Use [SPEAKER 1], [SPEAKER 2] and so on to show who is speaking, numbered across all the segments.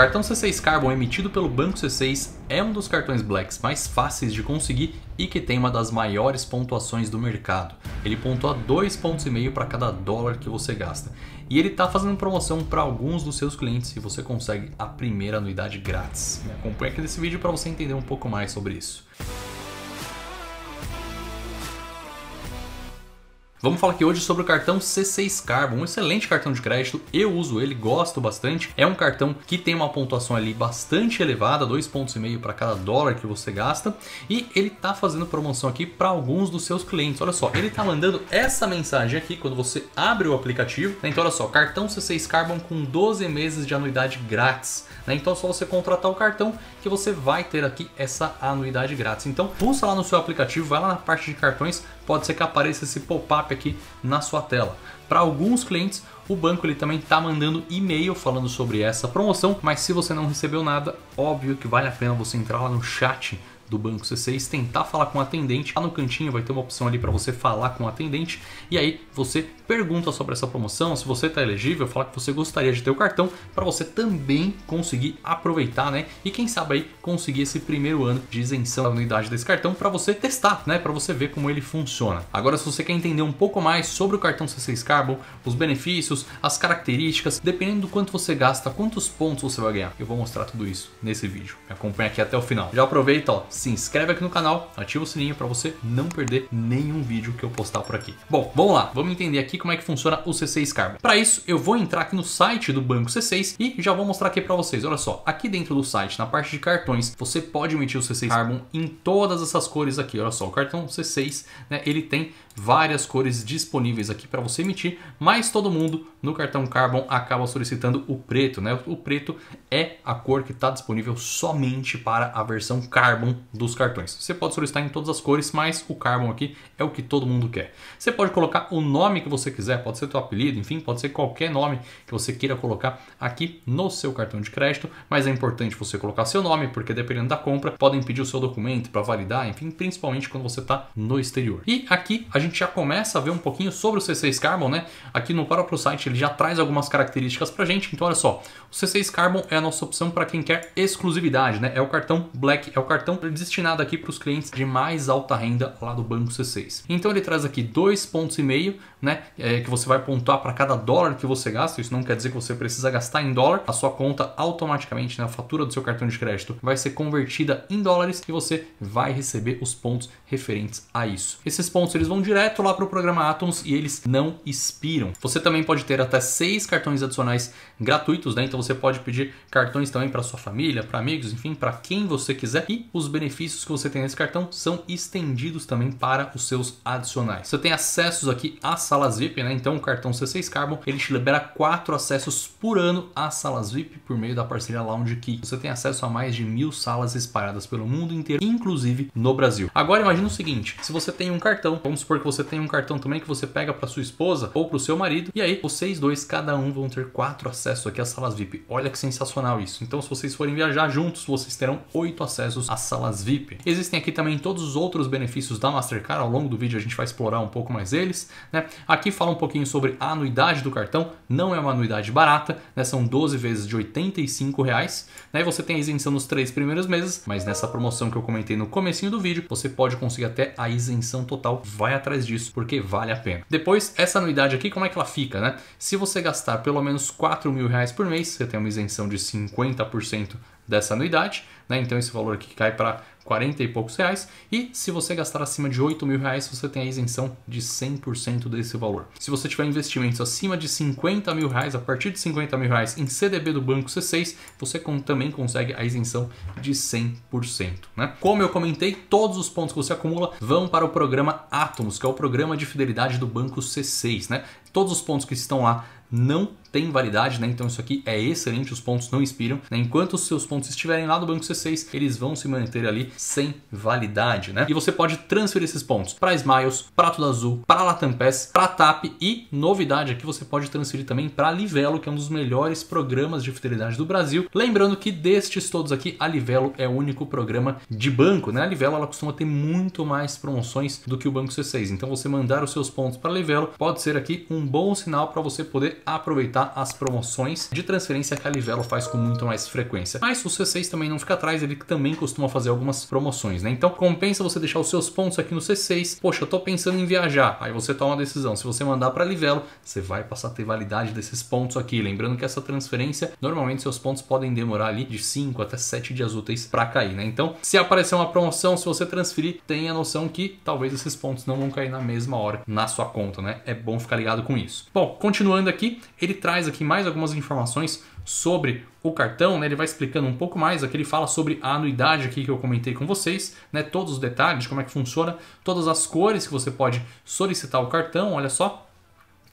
[SPEAKER 1] cartão C6 Carbon emitido pelo Banco C6 é um dos cartões blacks mais fáceis de conseguir e que tem uma das maiores pontuações do mercado. Ele pontua 2,5 pontos para cada dólar que você gasta. E ele está fazendo promoção para alguns dos seus clientes e você consegue a primeira anuidade grátis. Me acompanhe aqui nesse vídeo para você entender um pouco mais sobre isso. Vamos falar aqui hoje sobre o cartão C6 Carbon, um excelente cartão de crédito, eu uso ele, gosto bastante. É um cartão que tem uma pontuação ali bastante elevada, 2,5 pontos para cada dólar que você gasta, e ele tá fazendo promoção aqui para alguns dos seus clientes. Olha só, ele tá mandando essa mensagem aqui quando você abre o aplicativo. Né? Então olha só, cartão C6 Carbon com 12 meses de anuidade grátis. Né? Então é só você contratar o cartão que você vai ter aqui essa anuidade grátis. Então pulsa lá no seu aplicativo, vai lá na parte de cartões, pode ser que apareça esse pop-up aqui na sua tela. Para alguns clientes, o banco ele também está mandando e-mail falando sobre essa promoção, mas se você não recebeu nada, óbvio que vale a pena você entrar lá no chat do banco C6, tentar falar com o atendente. Lá no cantinho vai ter uma opção ali para você falar com o atendente e aí você pergunta sobre essa promoção, se você está elegível, fala que você gostaria de ter o cartão para você também conseguir aproveitar, né? E quem sabe aí conseguir esse primeiro ano de isenção da unidade desse cartão para você testar, né? Para você ver como ele funciona. Agora, se você quer entender um pouco mais sobre o cartão C6 Carbon, os benefícios, as características, dependendo do quanto você gasta, quantos pontos você vai ganhar, eu vou mostrar tudo isso nesse vídeo. Me acompanha aqui até o final. Já aproveita, ó se inscreve aqui no canal, ativa o sininho para você não perder nenhum vídeo que eu postar por aqui. Bom, vamos lá, vamos entender aqui como é que funciona o C6 Carbon. Para isso, eu vou entrar aqui no site do Banco C6 e já vou mostrar aqui para vocês. Olha só, aqui dentro do site, na parte de cartões, você pode emitir o C6 Carbon em todas essas cores aqui. Olha só, o cartão C6, né, ele tem várias cores disponíveis aqui para você emitir, mas todo mundo no cartão Carbon acaba solicitando o preto, né? O preto é a cor que está disponível somente para a versão Carbon dos cartões. Você pode solicitar em todas as cores, mas o Carbon aqui é o que todo mundo quer. Você pode colocar o nome que você quiser, pode ser teu apelido, enfim, pode ser qualquer nome que você queira colocar aqui no seu cartão de crédito, mas é importante você colocar seu nome, porque dependendo da compra, podem pedir o seu documento para validar, enfim, principalmente quando você está no exterior. E aqui a gente já começa a ver um pouquinho sobre o C6 Carbon, né? Aqui no próprio site ele já traz algumas características para gente, então olha só, o C6 Carbon é a nossa opção para quem quer exclusividade, né? É o cartão Black, é o cartão destinado aqui para os clientes de mais alta renda lá do Banco C6. Então ele traz aqui dois pontos e meio, né, é, que você vai pontuar para cada dólar que você gasta. Isso não quer dizer que você precisa gastar em dólar. A sua conta automaticamente, né, fatura do seu cartão de crédito vai ser convertida em dólares e você vai receber os pontos referentes a isso. Esses pontos eles vão direto lá para o programa Atoms e eles não expiram. Você também pode ter até seis cartões adicionais gratuitos, né? Então você pode pedir cartões também para sua família, para amigos, enfim, para quem você quiser e os benefícios benefícios que você tem nesse cartão são estendidos também para os seus adicionais. Você tem acessos aqui às salas VIP, né? Então o cartão C6 Carbon, ele te libera quatro acessos por ano às salas VIP por meio da parceria Lounge Key. Você tem acesso a mais de mil salas espalhadas pelo mundo inteiro, inclusive no Brasil. Agora imagina o seguinte, se você tem um cartão, vamos supor que você tem um cartão também que você pega para sua esposa ou para o seu marido, e aí vocês dois, cada um, vão ter quatro acessos aqui às salas VIP. Olha que sensacional isso. Então se vocês forem viajar juntos, vocês terão oito acessos às salas VIP. Existem aqui também todos os outros benefícios da Mastercard, ao longo do vídeo a gente vai explorar um pouco mais eles. Né? Aqui fala um pouquinho sobre a anuidade do cartão, não é uma anuidade barata, né? são 12 vezes de R$ 85. Reais, né? você tem a isenção nos três primeiros meses, mas nessa promoção que eu comentei no comecinho do vídeo, você pode conseguir até a isenção total, vai atrás disso, porque vale a pena. Depois, essa anuidade aqui, como é que ela fica? Né? Se você gastar pelo menos 4 mil reais por mês, você tem uma isenção de 50% dessa anuidade, né? Então esse valor aqui cai para 40 e poucos reais. E se você gastar acima de 8 mil reais, você tem a isenção de 100% desse valor. Se você tiver investimentos acima de 50 mil reais, a partir de 50 mil reais em CDB do Banco C6, você também consegue a isenção de 100%. Né? Como eu comentei, todos os pontos que você acumula vão para o programa Atomos, que é o programa de fidelidade do Banco C6. Né? Todos os pontos que estão lá não tem validade, né? Então isso aqui é excelente, os pontos não expiram. Né? Enquanto os seus pontos estiverem lá do banco C6, eles vão se manter ali sem validade, né? E você pode transferir esses pontos para Smiles, para Tudo Azul, para Latam Pass, para TAP e novidade aqui você pode transferir também para Livelo, que é um dos melhores programas de fidelidade do Brasil. Lembrando que destes todos aqui, a Livelo é o único programa de banco, né? A Livelo ela costuma ter muito mais promoções do que o Banco C6. Então você mandar os seus pontos para Livelo pode ser aqui um bom sinal para você poder aproveitar as promoções de transferência que a Livelo faz com muito mais frequência. Mas o C6 também não fica atrás, ele também costuma fazer algumas algumas promoções, né? Então compensa você deixar os seus pontos aqui no C6. Poxa, eu tô pensando em viajar. Aí você toma a decisão. Se você mandar para Livelo, você vai passar a ter validade desses pontos aqui. Lembrando que essa transferência, normalmente seus pontos podem demorar ali de 5 até 7 dias úteis para cair, né? Então, se aparecer uma promoção, se você transferir, tenha noção que talvez esses pontos não vão cair na mesma hora na sua conta, né? É bom ficar ligado com isso. Bom, continuando aqui, ele traz aqui mais algumas informações sobre o cartão, né, ele vai explicando um pouco mais. Aqui ele fala sobre a anuidade aqui que eu comentei com vocês, né, todos os detalhes, como é que funciona, todas as cores que você pode solicitar o cartão, olha só.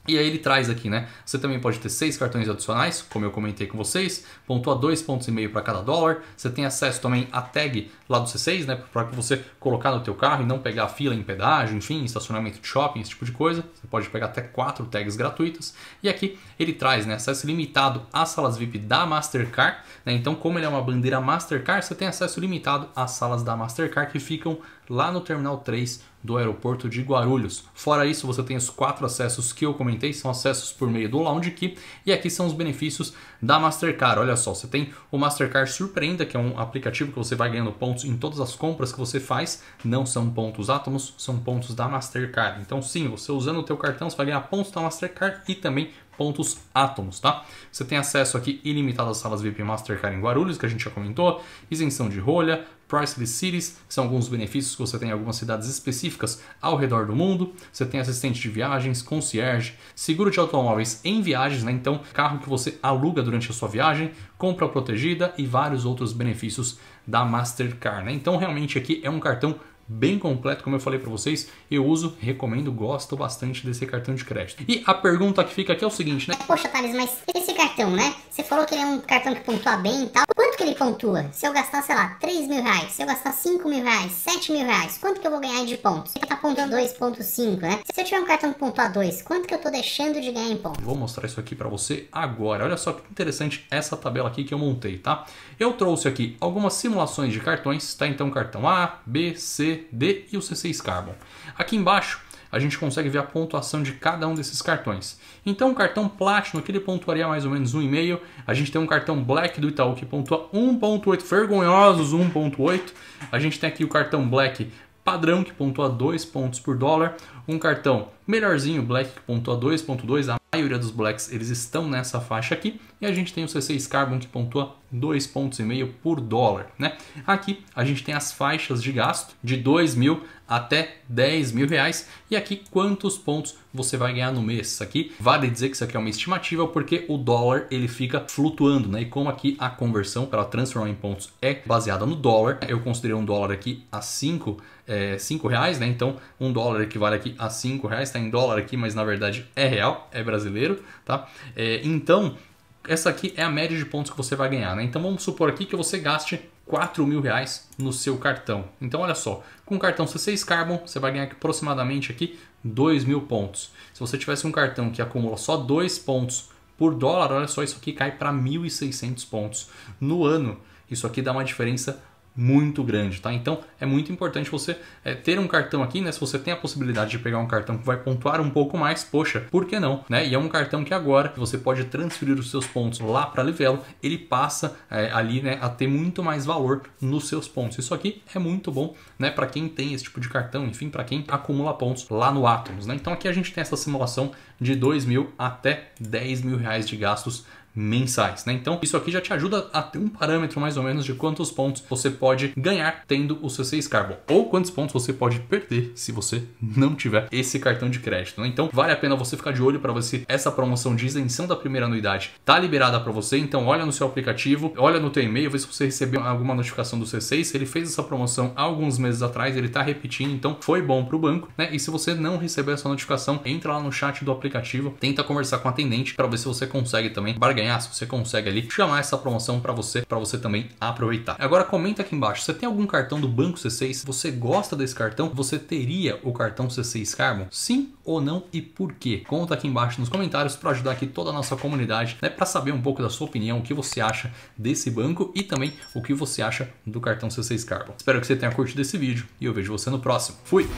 [SPEAKER 1] E aí ele traz aqui, né? Você também pode ter seis cartões adicionais, como eu comentei com vocês, pontua dois pontos e meio para cada dólar. Você tem acesso também à tag lá do C6, né? Para você colocar no teu carro e não pegar fila em pedágio, enfim, estacionamento de shopping, esse tipo de coisa. Você pode pegar até quatro tags gratuitas. E aqui ele traz, né? Acesso limitado às salas VIP da Mastercard. Né? Então, como ele é uma bandeira Mastercard, você tem acesso limitado às salas da Mastercard que ficam lá no Terminal 3 do aeroporto de Guarulhos. Fora isso, você tem os quatro acessos que eu comentei, são acessos por meio do Lounge Key, e aqui são os benefícios da Mastercard. Olha só, você tem o Mastercard Surpreenda, que é um aplicativo que você vai ganhando pontos em todas as compras que você faz, não são pontos átomos, são pontos da Mastercard. Então sim, você usando o teu cartão, você vai ganhar pontos da Mastercard e também pontos átomos, tá? Você tem acesso aqui ilimitado às salas VIP Mastercard em Guarulhos, que a gente já comentou, isenção de rolha, Priceless Cities, que são alguns benefícios que você tem em algumas cidades específicas ao redor do mundo. Você tem assistente de viagens, concierge, seguro de automóveis em viagens, né? Então, carro que você aluga durante a sua viagem, compra protegida e vários outros benefícios da Mastercard, né? Então, realmente aqui é um cartão bem completo, como eu falei para vocês, eu uso, recomendo, gosto bastante desse cartão de crédito. E a pergunta que fica aqui é o seguinte, né? Poxa, Thales, mas esse cartão, né? Você falou que ele é um cartão que pontua bem e tal. Quanto que ele pontua? Se eu gastar, sei lá, 3 mil reais, se eu gastar 5 mil reais, 7 mil reais, quanto que eu vou ganhar de pontos? Ele tá pontuando 2.5, né? Se eu tiver um cartão que pontua 2, quanto que eu tô deixando de ganhar em pontos? Vou mostrar isso aqui para você agora. Olha só que interessante essa tabela aqui que eu montei, tá? Eu trouxe aqui algumas simulações de cartões, tá? Então, cartão A, B, C, CD e o C6 Carbon. Aqui embaixo a gente consegue ver a pontuação de cada um desses cartões. Então, o cartão Platinum, aquele ele pontuaria mais ou menos 1,5. A gente tem um cartão Black do Itaú, que pontua 1,8, vergonhosos 1,8. A gente tem aqui o cartão Black padrão, que pontua 2 pontos por dólar. Um cartão melhorzinho, black que pontua 2.2, a maioria dos blacks eles estão nessa faixa aqui, e a gente tem o C6 Carbon que pontua 2,5 pontos por dólar, né? Aqui a gente tem as faixas de gasto de 2 mil até 10 mil reais e aqui quantos pontos você vai ganhar no mês. Isso aqui vale dizer que isso aqui é uma estimativa porque o dólar ele fica flutuando, né? E como aqui a conversão para transformar em pontos é baseada no dólar, eu considerei um dólar aqui a 5 é, eh, cinco reais, né? Então um dólar equivale aqui a 5 reais, tá? em dólar aqui, mas na verdade é real, é brasileiro, tá? É, então, essa aqui é a média de pontos que você vai ganhar, né? Então vamos supor aqui que você gaste 4 mil reais no seu cartão. Então olha só, com o cartão C6 Carbon, você vai ganhar aproximadamente aqui 2 mil pontos. Se você tivesse um cartão que acumula só 2 pontos por dólar, olha só, isso aqui cai para 1.600 pontos. No ano, isso aqui dá uma diferença muito grande, tá? Então é muito importante você é, ter um cartão aqui, né? Se você tem a possibilidade de pegar um cartão que vai pontuar um pouco mais, poxa, por que não, né? E é um cartão que agora você pode transferir os seus pontos lá para Livelo, ele passa é, ali, né, a ter muito mais valor nos seus pontos. Isso aqui é muito bom, né, para quem tem esse tipo de cartão, enfim, para quem acumula pontos lá no Atoms, né? Então aqui a gente tem essa simulação de dois mil até dez mil reais de gastos mensais, né? Então, isso aqui já te ajuda a ter um parâmetro mais ou menos de quantos pontos você pode ganhar tendo o c 6 Carbon, ou quantos pontos você pode perder se você não tiver esse cartão de crédito, né? Então, vale a pena você ficar de olho para você essa promoção de isenção da primeira anuidade tá liberada para você, então olha no seu aplicativo, olha no teu e-mail, vê se você recebeu alguma notificação do C6, ele fez essa promoção há alguns meses atrás, ele tá repetindo, então foi bom para o banco, né? E se você não receber essa notificação, entra lá no chat do aplicativo, tenta conversar com a atendente para ver se você consegue também barganhar você consegue ali chamar essa promoção para você, para você também aproveitar. Agora comenta aqui embaixo, você tem algum cartão do Banco C6? Você gosta desse cartão? Você teria o cartão C6 Carbon? Sim ou não e por quê? Conta aqui embaixo nos comentários para ajudar aqui toda a nossa comunidade, né, para saber um pouco da sua opinião, o que você acha desse banco e também o que você acha do cartão C6 Carbon. Espero que você tenha curtido esse vídeo e eu vejo você no próximo. Fui!